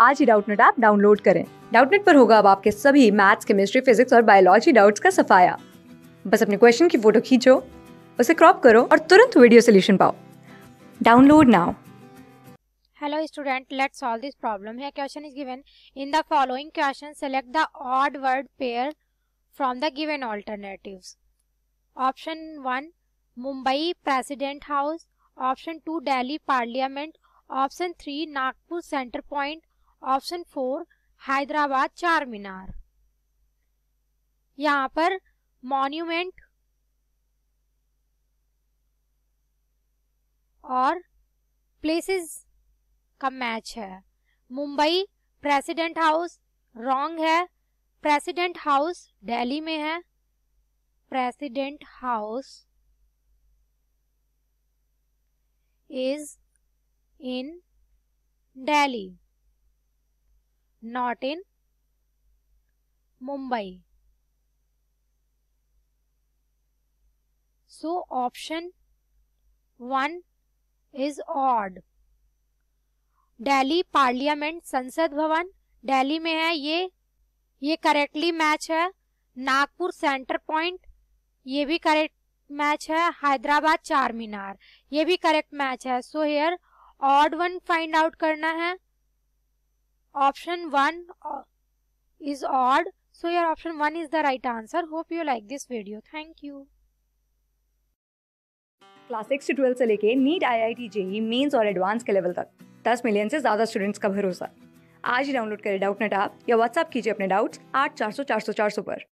आज ही Doubtnet app download करें डाउटनेट पर होगा अब आपके सभी मैथ्स केमिस्ट्री फिजिक्स और बायोलॉजी डाउट्स का सफाया बस अपने क्वेश्चन की फोटो खींचो उसे क्रॉप करो और तुरंत वीडियो सोल्यूशन पाओ download now hello student let's solve this problem है question is given in the following question select the odd word pair from the given alternatives option one Mumbai president house option two Delhi parliament option three Nagpur centre point option four Hyderabad Charminar यहाँ पर monument और places का match है Mumbai president house wrong है president house Delhi में है president house is in Delhi not in Mumbai so option one is odd. Delhi parliament संसद भवन डेली में है ये ये करेक्टली मैच है नागपुर सेंटर पॉइंट ये भी करेक्ट मैच है हैदराबाद चार मीनार ये भी करेक्ट मैच है so here odd one find out करना है option 1 uh, is odd. So your option 1 is the right answer. Hope you like this video. Thank you. Class six से ट्वेल्थ से लेके NEET I I T JEE mains और advance के level तक 10 million से ज़्यादा स्टूडेंट्स का भरोसा आज ही डाउनलोड करें डाउट नेट आप या व्हाट्सअप कीजिए अपने डाउट्स आठ चार सौ चार सौ चार सौ पर